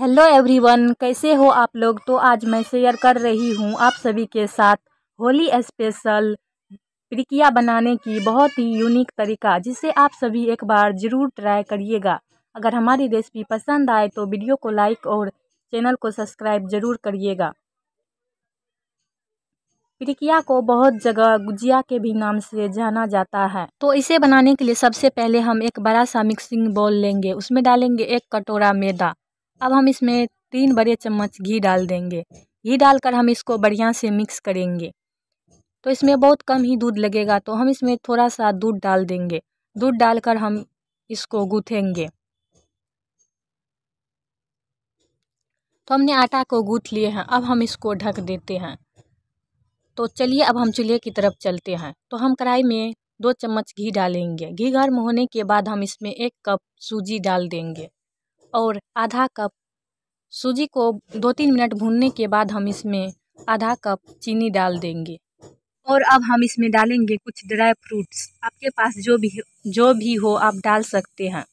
hello everyone कैसे हो आप लोग तो आज मैं शेयर कर रही हूँ आप सभी के साथ होली स्पेशल पिरिकिया बनाने की बहुत ही यूनिक तरीका जिसे आप सभी एक बार ज़रूर ट्राई करिएगा अगर हमारी रेसिपी पसंद आए तो वीडियो को लाइक और चैनल को सब्सक्राइब ज़रूर करिएगा पिरिकिया को बहुत जगह गुजिया के भी नाम से जाना जाता है तो इसे बनाने के लिए सबसे पहले हम एक बड़ा सा मिक्सिंग बॉल लेंगे उसमें डालेंगे एक कटोरा मैदा अब हम इसमें तीन बड़े चम्मच घी डाल देंगे घी डालकर हम इसको बढ़िया से मिक्स करेंगे तो इसमें बहुत कम ही दूध लगेगा तो हम इसमें थोड़ा सा दूध डाल देंगे दूध डालकर हम इसको गूँथेंगे तो हमने आटा को गूँथ लिए हैं अब हम इसको ढक देते हैं तो चलिए अब हम चूल्हे की तरफ चलते हैं तो हम कढ़ाई में दो चम्मच घी डालेंगे घी गर्म होने के बाद हम इसमें एक कप सूजी डाल देंगे और आधा कप सूजी को दो तीन मिनट भूनने के बाद हम इसमें आधा कप चीनी डाल देंगे और अब हम इसमें डालेंगे कुछ ड्राई फ्रूट्स आपके पास जो भी जो भी हो आप डाल सकते हैं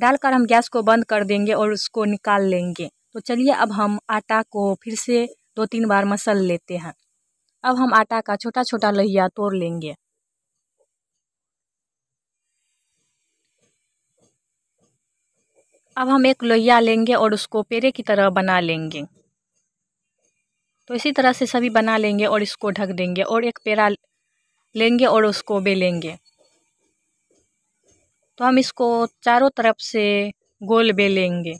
डालकर हम गैस को बंद कर देंगे और उसको निकाल लेंगे तो चलिए अब हम आटा को फिर से दो तीन बार मसल लेते हैं अब हम आटा का छोटा छोटा लोहिया तोड़ लेंगे अब हम एक लोहिया लेंगे और उसको पेड़े की तरह बना लेंगे तो इसी तरह से सभी बना लेंगे और इसको ढक देंगे और एक पेड़ा लेंगे और उसको बेलेंगे तो हम इसको चारों तरफ से गोल बेलेंगे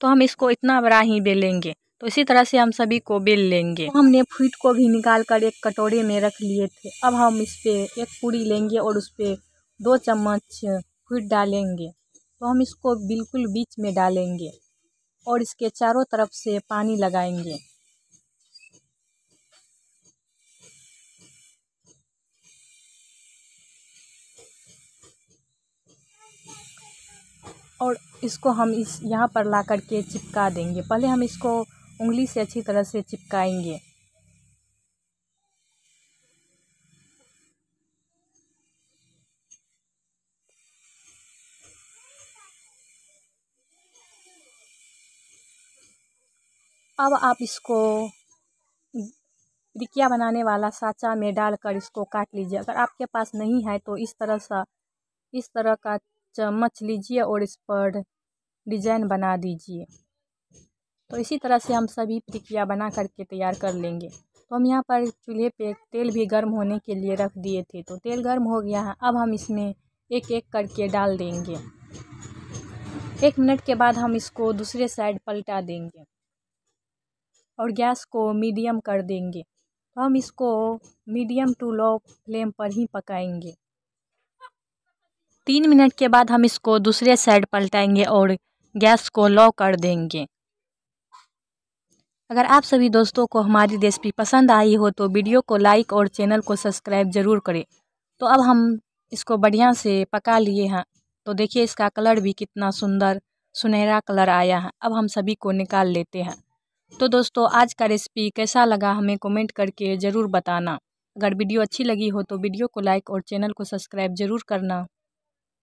तो हम इसको इतना बड़ा ही बेलेंगे तो इसी तरह से हम सभी को बेल लेंगे तो हमने फूट को भी निकाल कर एक कटोरे में रख लिए थे अब हम इस पर एक पूड़ी लेंगे और उस पर दो चम्मच फूट डालेंगे तो हम इसको बिल्कुल बीच में डालेंगे और इसके चारों तरफ से पानी लगाएंगे और इसको हम इस यहाँ पर ला करके के चिपका देंगे पहले हम इसको उंगली से अच्छी तरह से चिपकाएंगे अब आप इसको रिकिया बनाने वाला साँचा में डालकर इसको काट लीजिए अगर आपके पास नहीं है तो इस तरह सा इस तरह का चम्मच लीजिए और इस पर डिजाइन बना दीजिए तो इसी तरह से हम सभी प्रक्रिया बना करके तैयार कर लेंगे तो हम यहाँ पर चूल्हे पे तेल भी गर्म होने के लिए रख दिए थे तो तेल गर्म हो गया है अब हम इसमें एक एक करके डाल देंगे एक मिनट के बाद हम इसको दूसरे साइड पलटा देंगे और गैस को मीडियम कर देंगे तो हम इसको मीडियम टू लो फ्लेम पर ही पकाएंगे तीन मिनट के बाद हम इसको दूसरे साइड पलटाएंगे और गैस को लो कर देंगे अगर आप सभी दोस्तों को हमारी रेसिपी पसंद आई हो तो वीडियो को लाइक और चैनल को सब्सक्राइब ज़रूर करें तो अब हम इसको बढ़िया से पका लिए हैं तो देखिए इसका कलर भी कितना सुंदर सुनहरा कलर आया है अब हम सभी को निकाल लेते हैं तो दोस्तों आज का रेसिपी कैसा लगा हमें कमेंट करके ज़रूर बताना अगर वीडियो अच्छी लगी हो तो वीडियो को लाइक और चैनल को सब्सक्राइब ज़रूर करना